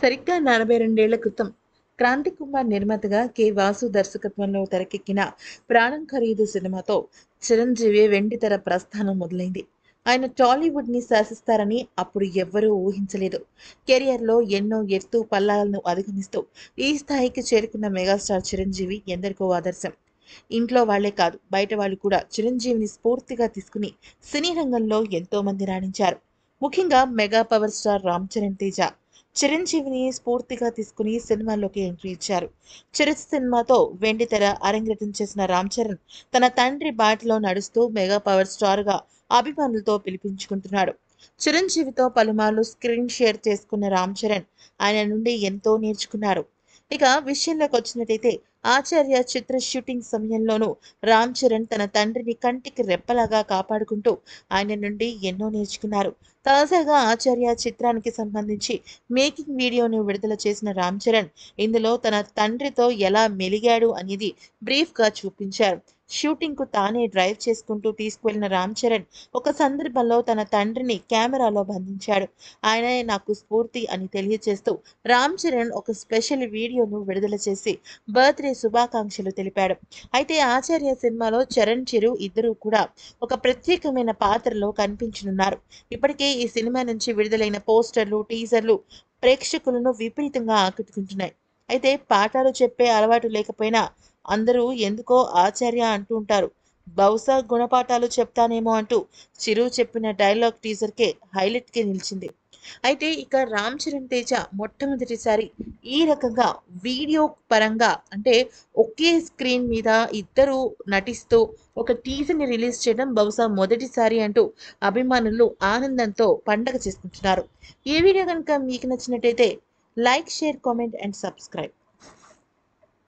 సరిగ్గా నలభై రెండేళ్ల క్రితం క్రాంతి కుమార్ నిర్మాతగా కె వాసు దర్శకత్వంలో తెరకెక్కిన ప్రాణం ఖరీదు సినిమాతో చిరంజీవి వెండితెర ప్రస్థానం మొదలైంది ఆయన టాలీవుడ్ ని శాసిస్తారని అప్పుడు ఎవ్వరూ ఊహించలేదు కెరియర్ లో ఎన్నో ఎత్తు పల్లాలను అధిగమిస్తూ ఈ స్థాయికి చేరుకున్న మెగాస్టార్ చిరంజీవి ఎందరికో ఆదర్శం ఇంట్లో వాళ్లే కాదు బయట వాళ్ళు కూడా చిరంజీవిని స్ఫూర్తిగా తీసుకుని సినీ రంగంలో ఎంతో మంది రాణించారు ముఖ్యంగా mega power star Ram Charan Teja చిరంజీవిని స్ఫూర్తిగా తీసుకుని సినిమాల్లోకి ఎంట్రీ ఇచ్చారు చిరుత్ సినిమాతో వెండితెర అరంగేటం చేసిన రామ్ చరణ్ తన తండ్రి బాటలో నడుస్తూ మెగా పవర్ స్టార్ గా అభిమానులతో పిలిపించుకుంటున్నాడు చిరంజీవితో పలుమార్లు స్క్రీన్ షేర్ చేసుకున్న రామ్ చరణ్ ఆయన నుండి ఎంతో నేర్చుకున్నారు ఇక విషయంలోకి వచ్చినట్టయితే ఆచార్య చిత్ర షూటింగ్ సమయంలోనూ రామ్ చరణ్ తన తండ్రిని కంటికి రెప్పలాగా కాపాడుకుంటూ ఆయన నుండి ఎన్నో నేర్చుకున్నారు తాజాగా ఆచార్య చిత్రానికి సంబంధించి మేకింగ్ వీడియోను విడుదల చేసిన రామ్ చరణ్ ఇందులో తన తండ్రితో ఎలా మెలిగాడు అనేది బ్రీఫ్గా చూపించారు షూటింగ్కు తానే డ్రైవ్ చేసుకుంటూ తీసుకువెళ్లిన రామ్ చరణ్ ఒక సందర్భంలో తన తండ్రిని కెమెరాలో బంధించాడు ఆయనే నాకు స్ఫూర్తి అని తెలియజేస్తూ రామ్ చరణ్ ఒక స్పెషల్ వీడియోను విడుదల చేసి బర్త్డే శుభాకాంక్షలు తెలిపాడు అయితే ఆచార్య సినిమాలో చరణ్ చిరు ఇద్దరూ కూడా ఒక ప్రత్యేకమైన పాత్రలో కనిపించనున్నారు ఇప్పటికే ఈ సినిమా నుంచి విడుదలైన పోస్టర్లు టీజర్లు ప్రేక్షకులను విపరీతంగా ఆకట్టుకుంటున్నాయి అయితే పాఠాలు చెప్పే అలవాటు లేకపోయినా అందరూ ఎందుకో ఆచార్య అంటూ ఉంటారు బహుశా గుణపాఠాలు చెప్తానేమో అంటూ చిరు చెప్పిన డైలాగ్ టీజర్కే హైలైట్కి నిలిచింది అయితే ఇక రామ్ చరణ్ తేజ మొట్టమొదటిసారి ఈ రకంగా వీడియో పరంగా అంటే ఒకే స్క్రీన్ మీద ఇద్దరు నటిస్తూ ఒక టీజర్ని రిలీజ్ చేయడం బహుశా మొదటిసారి అంటూ అభిమానులు ఆనందంతో పండగ చేసుకుంటున్నారు ఈ వీడియో కనుక మీకు నచ్చినట్టయితే like share comment and subscribe